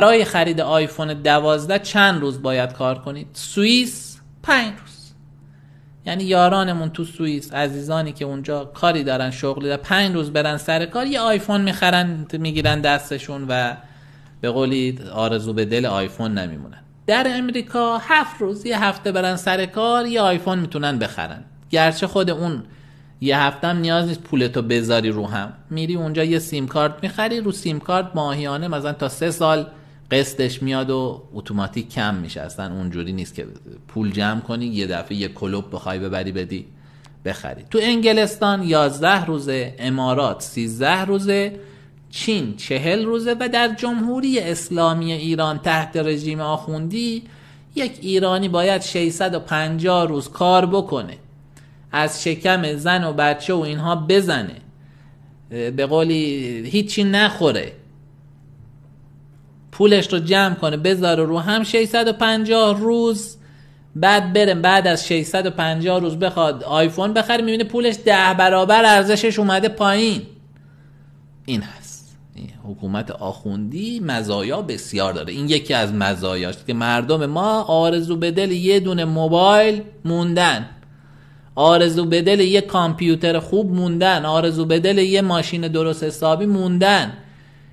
برای خرید آیفون دوازده چند روز باید کار کنید سوئیس 5 روز یعنی یارانمون تو سوئیس عزیزانی که اونجا کاری دارن شغلی دارن 5 روز برن سر کار یه آیفون میخرن میگیرن دستشون و به قولی آرزو به دل آیفون نمیمونن در امریکا هفت روز یه هفته برن سر کار یه آیفون میتونن بخرن گرچه خود اون یه هفته هم نیاز نیست پولتو بذاری رو هم میری اونجا یه سیم کارت میخری رو سیم کارت ماهیانه مثلا تا سه سال قسطش میاد و اتوماتیک کم میشه اصلا اونجوری نیست که پول جمع کنی یه دفعه یه کلوب بخوای ببری بدی بخری تو انگلستان 11 روزه امارات 13 روزه چین 40 روزه و در جمهوری اسلامی ایران تحت رژیم آخوندی یک ایرانی باید 650 روز کار بکنه از شکم زن و بچه و اینها بزنه به قولی هیچی نخوره پولش رو جمع کنه بذاره رو هم 650 روز بعد بره بعد از 650 روز بخواد آیفون بخره میبینه پولش ده برابر ارزشش اومده پایین این هست حکومت آخوندی مزایا بسیار داره این یکی از مزایاش که مردم ما آرزو به دل یه دونه موبایل موندن آرزو به دل یه کامپیوتر خوب موندن آرزو به دل یه ماشین درست حسابی موندن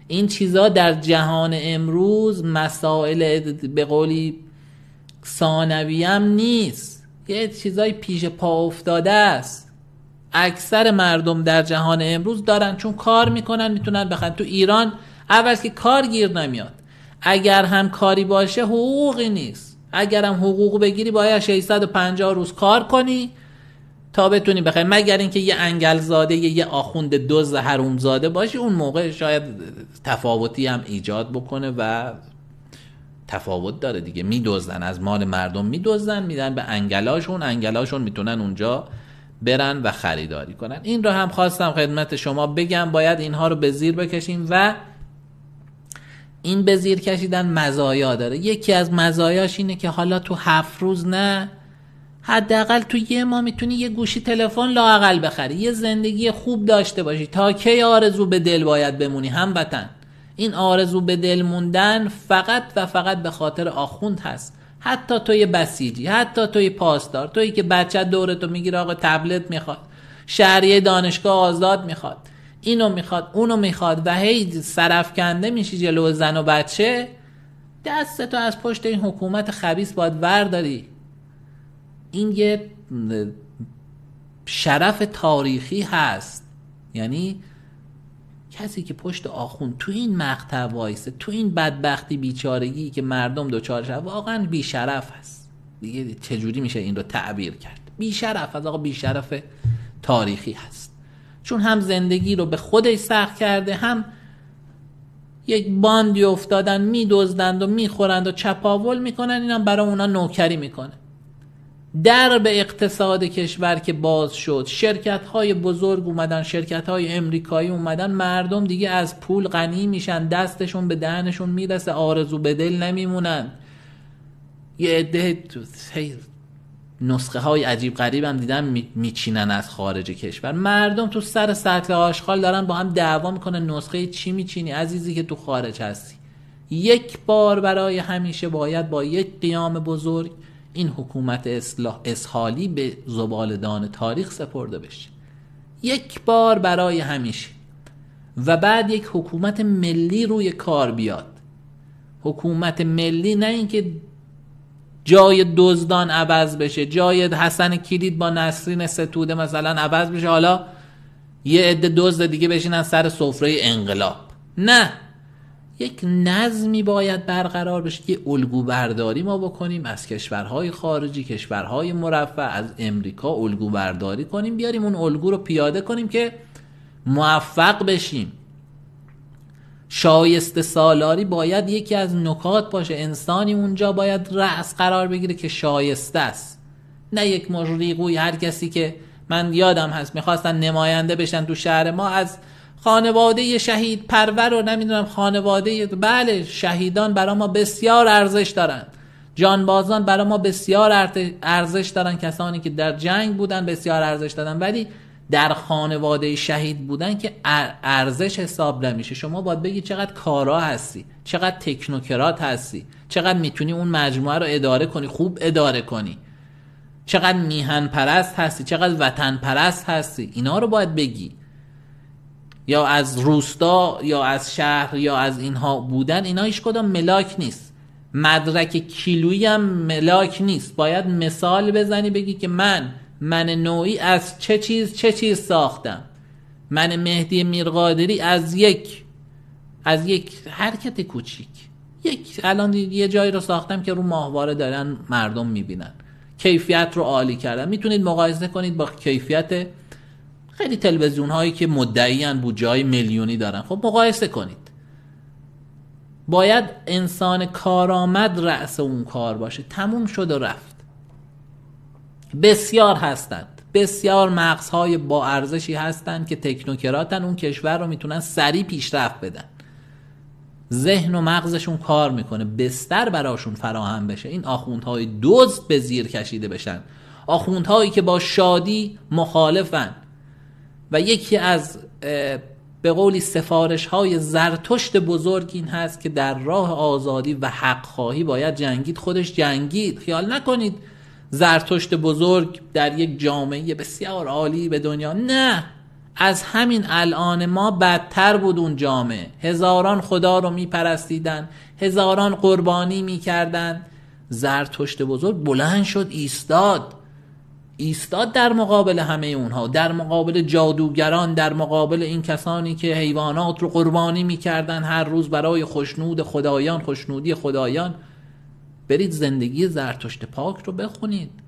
این چیزها در جهان امروز مسائل به قولی سانوی هم نیست یه چیزای پیش پا افتاده است اکثر مردم در جهان امروز دارن چون کار میکنن میتونن بخن تو ایران اول که کار گیر نمیاد اگر هم کاری باشه حقوقی نیست اگر هم حقوق بگیری باید 650 روز کار کنی تا بتونی بخیر مگر اینکه یه انگل زاده یه آخوند دز هر زاده باشی اون موقع شاید تفاوتی هم ایجاد بکنه و تفاوت داره دیگه میدزدن از مال مردم میدزدن میدن به انگلاشون انگلاشون میتونن اونجا برن و خریداری کنن این رو هم خواستم خدمت شما بگم باید اینها رو به زیر بکشیم و این به زیر کشیدن مزایا داره یکی از مزایاش اینه که حالا تو هفت روز نه حداقل تو یه ما میتونی یه گوشی تلفن لاقل بخری یه زندگی خوب داشته باشی تا کی آرزو به دل باید بمونی هموطن این آرزو به دل موندن فقط و فقط به خاطر آخوند هست حتی توی بسیجی حتی توی پاسدار توی که بچه دور تو میگیره آقا تبلت میخواد شهریه دانشگاه آزاد میخواد اینو میخواد اونو میخواد و هی سرفکنده میشی جلو زن و بچه دست تو از پشت این حکومت خبیس باید ورداری این یه شرف تاریخی هست یعنی کسی که پشت آخون تو این مقطع وایسه تو این بدبختی بیچارگی که مردم دچار شد واقعا بیشرف هست دیگه چجوری میشه این رو تعبیر کرد بیشرف از آقا بیشرف تاریخی هست چون هم زندگی رو به خودش سخت کرده هم یک باندی افتادن میدزدند و میخورند و چپاول میکنن هم برای اونا نوکری میکنه در به اقتصاد کشور که باز شد شرکت های بزرگ اومدن شرکت های امریکایی اومدن مردم دیگه از پول غنی میشن دستشون به دهنشون میرسه آرزو به دل نمیمونن یه عده نسخه های عجیب غریب هم دیدن میچینن از خارج کشور مردم تو سر سطل آشغال دارن با هم دعوا میکنن نسخه چی میچینی عزیزی که تو خارج هستی یک بار برای همیشه باید با یک قیام بزرگ این حکومت اصلاح اسحالی به زبالدان تاریخ سپرده بشه یک بار برای همیشه و بعد یک حکومت ملی روی کار بیاد حکومت ملی نه اینکه جای دزدان عوض بشه جای حسن کلید با نسرین ستوده مثلا عوض بشه حالا یه عده دزد دیگه بشینن سر سفره انقلاب نه یک نظمی باید برقرار بشه که الگو برداری ما بکنیم از کشورهای خارجی کشورهای مرفه از امریکا الگو برداری کنیم بیاریم اون الگو رو پیاده کنیم که موفق بشیم شایسته سالاری باید یکی از نکات باشه انسانی اونجا باید رأس قرار بگیره که شایسته است نه یک مجریقوی هر کسی که من یادم هست میخواستن نماینده بشن تو شهر ما از خانواده شهید پرور و نمیدونم خانواده بله شهیدان برای ما بسیار ارزش دارن جانبازان برای ما بسیار ارزش دارن کسانی که در جنگ بودن بسیار ارزش دادن ولی در خانواده شهید بودن که ارزش حساب نمیشه شما باید بگی چقدر کارا هستی چقدر تکنوکرات هستی چقدر میتونی اون مجموعه رو اداره کنی خوب اداره کنی چقدر میهن پرست هستی چقدر وطن پرست هستی اینا رو باید بگی یا از روستا یا از شهر یا از اینها بودن اینا هیچ کدام ملاک نیست مدرک کیلویی هم ملاک نیست باید مثال بزنی بگی که من من نوعی از چه چیز چه چیز ساختم من مهدی میرقادری از یک از یک حرکت کوچیک یک الان یه جایی رو ساختم که رو ماهواره دارن مردم میبینن کیفیت رو عالی کردم میتونید مقایسه کنید با کیفیت خیلی تلویزیون هایی که مدعیان بود جای میلیونی دارن خب مقایسه کنید باید انسان کارآمد رأس اون کار باشه تموم شد و رفت بسیار هستند بسیار مغزهای با ارزشی هستند که تکنوکراتن اون کشور رو میتونن سریع پیشرفت بدن ذهن و مغزشون کار میکنه بستر براشون فراهم بشه این آخوندهای دزد به زیر کشیده بشن آخوندهایی که با شادی مخالفن و یکی از به قولی سفارش های زرتشت بزرگ این هست که در راه آزادی و حق خواهی باید جنگید خودش جنگید خیال نکنید زرتشت بزرگ در یک جامعه بسیار عالی به دنیا نه از همین الان ما بدتر بود اون جامعه هزاران خدا رو میپرستیدن هزاران قربانی میکردن زرتشت بزرگ بلند شد ایستاد ایستاد در مقابل همه اونها در مقابل جادوگران در مقابل این کسانی که حیوانات رو قربانی میکردن هر روز برای خشنود خدایان خشنودی خدایان برید زندگی زرتشت پاک رو بخونید